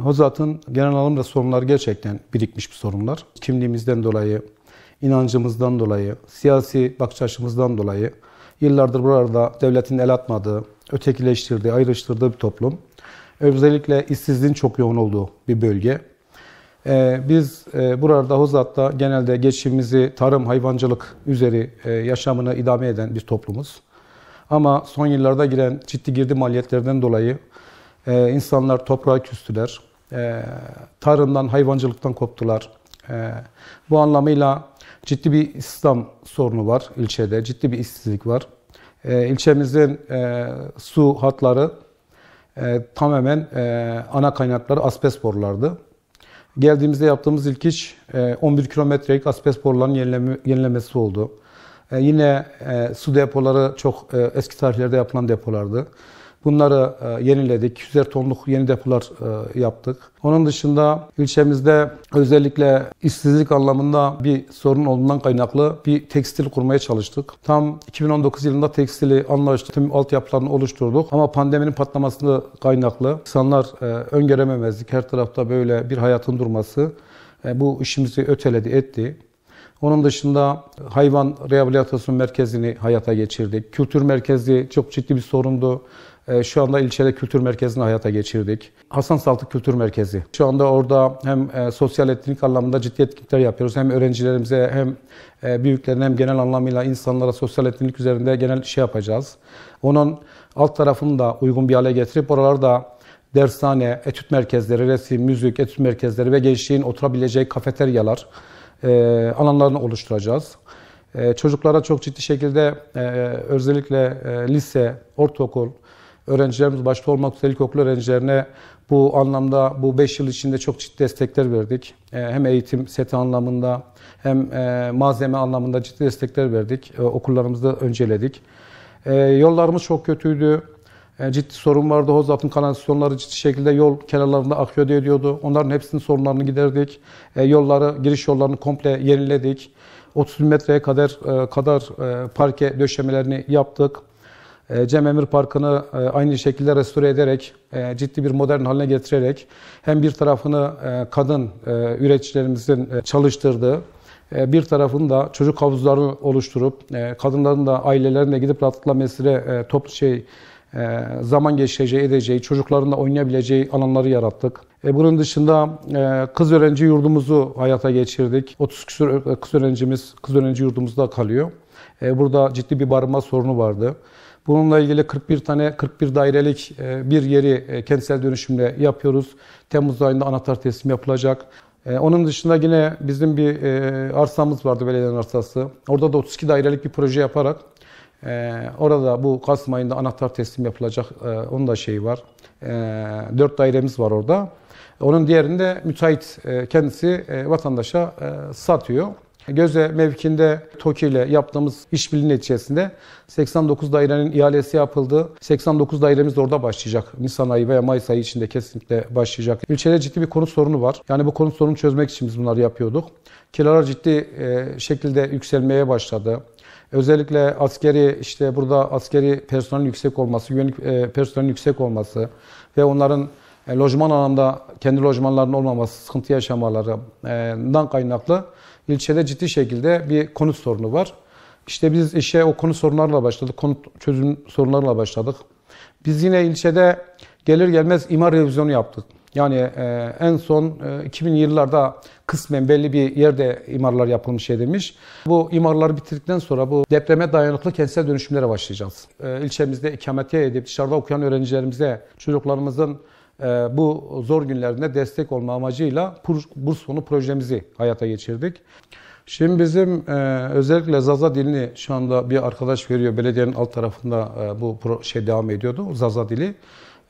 Hozat'ın genel anlamda sorunlar gerçekten birikmiş bir sorunlar. Kimliğimizden dolayı, inancımızdan dolayı, siyasi bakış açımızdan dolayı yıllardır burada devletin el atmadığı, ötekileştirdiği, ayrıştırdığı bir toplum. Özellikle işsizliğin çok yoğun olduğu bir bölge. Ee, biz e, burada Hozat'ta genelde geçimimizi tarım, hayvancılık üzeri e, yaşamını idame eden bir toplumuz. Ama son yıllarda giren ciddi girdi maliyetlerden dolayı e, insanlar toprağa küstüler. E, tarımdan, hayvancılıktan koptular. E, bu anlamıyla ciddi bir İslam sorunu var ilçede. Ciddi bir işsizlik var. E, ilçemizin e, su hatları e, tamamen e, ana kaynakları asbest borulardı. Geldiğimizde yaptığımız ilk iş 11 e, kilometrelik asbest borularının yenileme, yenilemesi oldu. E, yine e, su depoları çok eski tarihlerde yapılan depolardı. Bunları e, yeniledik. 100'er tonluk yeni depolar e, yaptık. Onun dışında ilçemizde özellikle işsizlik anlamında bir sorun olduğundan kaynaklı bir tekstil kurmaya çalıştık. Tam 2019 yılında tekstili anlaştık. Tüm altyapılarını oluşturduk. Ama pandeminin patlamasını kaynaklı insanlar e, öngörememezlik. Her tarafta böyle bir hayatın durması bu işimizi öteledi, etti. Onun dışında hayvan rehabilitasyon merkezini hayata geçirdik. Kültür merkezi çok ciddi bir sorundu. Ee, şu anda ilçede kültür merkezini hayata geçirdik. Hasan Saltık Kültür Merkezi. Şu anda orada hem e, sosyal etkinlik anlamında ciddi etkinlikler yapıyoruz. Hem öğrencilerimize hem e, büyüklerine hem genel anlamıyla insanlara sosyal etkinlik üzerinde genel şey yapacağız. Onun alt tarafını da uygun bir hale getirip oralarda dershane, etüt merkezleri, resim, müzik, etüt merkezleri ve gençliğin oturabileceği kafeteryalar e, alanlarını oluşturacağız. Çocuklara çok ciddi şekilde özellikle lise, ortaokul, öğrencilerimiz başta olmak üzere ilkokul öğrencilerine bu anlamda bu 5 yıl içinde çok ciddi destekler verdik. E, hem eğitim seti anlamında hem e, malzeme anlamında ciddi destekler verdik. E, okullarımızı önceledik. Yollarımız çok kötüydü. Ciddi sorun vardı. Hozat'ın kanalizasyonları ciddi şekilde yol kenarlarında akıyor diye diyordu. Onların hepsinin sorunlarını giderdik. Yolları, giriş yollarını komple yeniledik. 30 metreye kadar kadar parke döşemelerini yaptık. E, Cem Emir Parkı'nı e, aynı şekilde restore ederek, e, ciddi bir modern haline getirerek hem bir tarafını kadın üreticilerimizin çalıştırdığı, bir tarafını da çocuk havuzlarını oluşturup, kadınların da ailelerine gidip rahatlıkla mesire toplu şey zaman geçireceği, edeceği, çocukların da oynayabileceği alanları yarattık. Bunun dışında kız öğrenci yurdumuzu hayata geçirdik. 30 küsur kız öğrencimiz kız öğrenci yurdumuzda kalıyor. Burada ciddi bir barınma sorunu vardı. Bununla ilgili 41 tane 41 dairelik e, bir yeri e, kentsel dönüşümle yapıyoruz. Temmuz ayında anahtar teslim yapılacak. E, onun dışında yine bizim bir arsamız vardı belediyenin arsası. Orada da 32 dairelik bir proje yaparak orada bu Kasım ayında anahtar teslim yapılacak. Onun da şeyi var. 4 dairemiz var orada. Onun diğerinde müteahhit kendisi vatandaşa satıyor. Göze mevkinde TOKİ ile yaptığımız işbirliği neticesinde 89 dairenin ihalesi yapıldı. 89 dairemiz de orada başlayacak. Nisan ayı veya Mayıs ayı içinde kesinlikle başlayacak. İlçede ciddi bir konut sorunu var. Yani bu konut sorunu çözmek için biz bunları yapıyorduk. Kiralar ciddi e, şekilde yükselmeye başladı. Özellikle askeri işte burada askeri personelin yüksek olması, güvenlik e, personelin yüksek olması ve onların e, lojman anlamda kendi lojmanlarının olmaması, sıkıntı yaşamalarından kaynaklı ilçede ciddi şekilde bir konut sorunu var. İşte biz işe o konut sorunlarla başladık, konut çözüm sorunlarla başladık. Biz yine ilçede gelir gelmez imar revizyonu yaptık. Yani e, en son e, 2000 yıllarda kısmen belli bir yerde imarlar yapılmış edilmiş. Şey bu imarlar bitirdikten sonra bu depreme dayanıklı kentsel dönüşümlere başlayacağız. E, ilçemizde ikamete edip dışarıda okuyan öğrencilerimize, çocuklarımızın ee, bu zor günlerinde destek olma amacıyla burs sonu projemizi hayata geçirdik. Şimdi bizim e, özellikle Zaza dilini şu anda bir arkadaş veriyor. Belediyenin alt tarafında e, bu şey devam ediyordu. Zaza dili.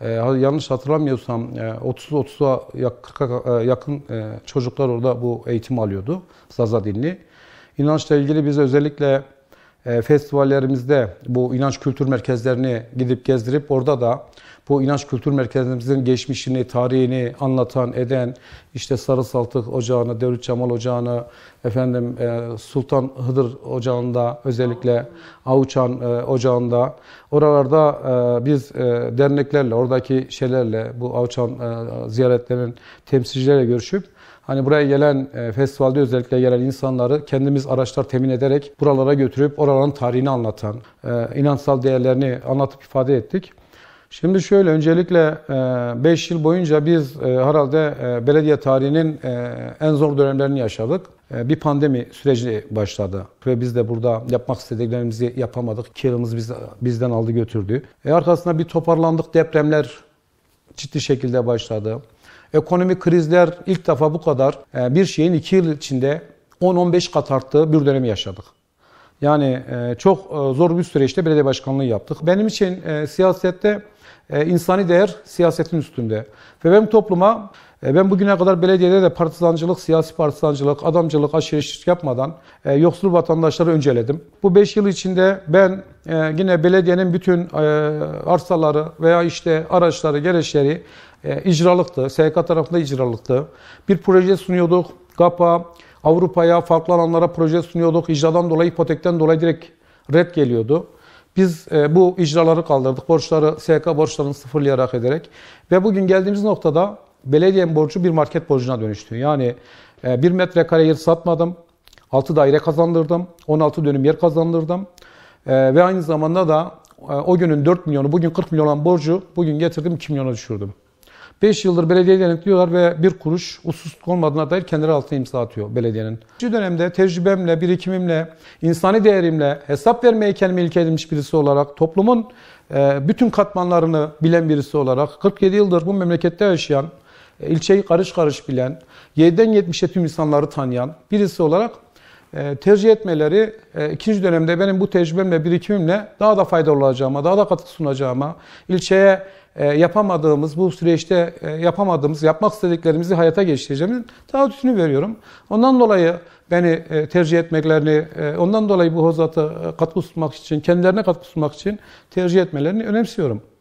E, yanlış hatırlamıyorsam 30-30'a 40'a yakın çocuklar orada bu eğitim alıyordu. Zaza dilini. İnançla ilgili biz özellikle e, festivallerimizde bu inanç kültür merkezlerini gidip gezdirip orada da bu inanç kültür merkezlerimizin geçmişini, tarihini anlatan, eden işte Sarı Saltık Ocağı'nı, Devlet Çamal Ocağı'nı, efendim e, Sultan Hıdır Ocağı'nda özellikle Avuçan e, Ocağı'nda oralarda biz derneklerle, oradaki şeylerle bu Avuçan ziyaretlerinin temsilcileriyle görüşüp Hani buraya gelen e, festivalde özellikle gelen insanları kendimiz araçlar temin ederek buralara götürüp oraların tarihini anlatan, e, inansal değerlerini anlatıp ifade ettik. Şimdi şöyle öncelikle 5 e, yıl boyunca biz e, herhalde e, belediye tarihinin en zor dönemlerini yaşadık. Bir pandemi süreci başladı ve biz de burada yapmak istediklerimizi yapamadık. Kirimiz biz, bizden aldı götürdü. E arkasında bir toparlandık depremler ciddi şekilde başladı. Ekonomik krizler ilk defa bu kadar e, bir şeyin 2 yıl içinde 10-15 kat arttığı bir dönemi yaşadık. Yani e, çok e, zor bir süreçte belediye başkanlığı yaptık. Benim için siyasette insani değer siyasetin üstünde. Ve ben topluma ben bugüne kadar belediyede de partizancılık, siyasi partizancılık, adamcılık, aşiretçilik yapmadan yoksul vatandaşları önceledim. Bu 5 yıl içinde ben yine belediyenin bütün arsaları veya işte araçları, gereçleri e, icralıktı. SK tarafında icralıktı. Bir proje sunuyorduk. GAP'a, Avrupa'ya, farklı alanlara proje sunuyorduk. İcradan dolayı, ipotekten dolayı direkt red geliyordu. Biz e, bu icraları kaldırdık. Borçları, SK borçlarını sıfırlayarak ederek. Ve bugün geldiğimiz noktada belediyenin borcu bir market borcuna dönüştü. Yani e, bir metrekare yer satmadım. 6 daire kazandırdım. 16 dönüm yer kazandırdım. E, ve aynı zamanda da e, o günün 4 milyonu, bugün 40 milyon olan borcu bugün getirdim 2 milyona düşürdüm. 5 yıldır belediye denetliyorlar ve bir kuruş usus olmadığına dair kendileri altına imza atıyor belediyenin. Bu dönemde tecrübemle, birikimimle, insani değerimle, hesap vermeye kendimi ilke edinmiş birisi olarak, toplumun e, bütün katmanlarını bilen birisi olarak, 47 yıldır bu memlekette yaşayan, e, ilçeyi karış karış bilen, 7'den 70'e tüm insanları tanıyan birisi olarak e, tercih etmeleri ikinci dönemde benim bu tecrübemle, birikimimle daha da faydalı olacağıma, daha da katkı sunacağıma, ilçeye e, yapamadığımız, bu süreçte e, yapamadığımız, yapmak istediklerimizi hayata geçireceğimiz taahhütünü veriyorum. Ondan dolayı beni e, tercih etmeklerini, ondan dolayı bu hozata katkı sunmak için, kendilerine katkı sunmak için tercih etmelerini önemsiyorum.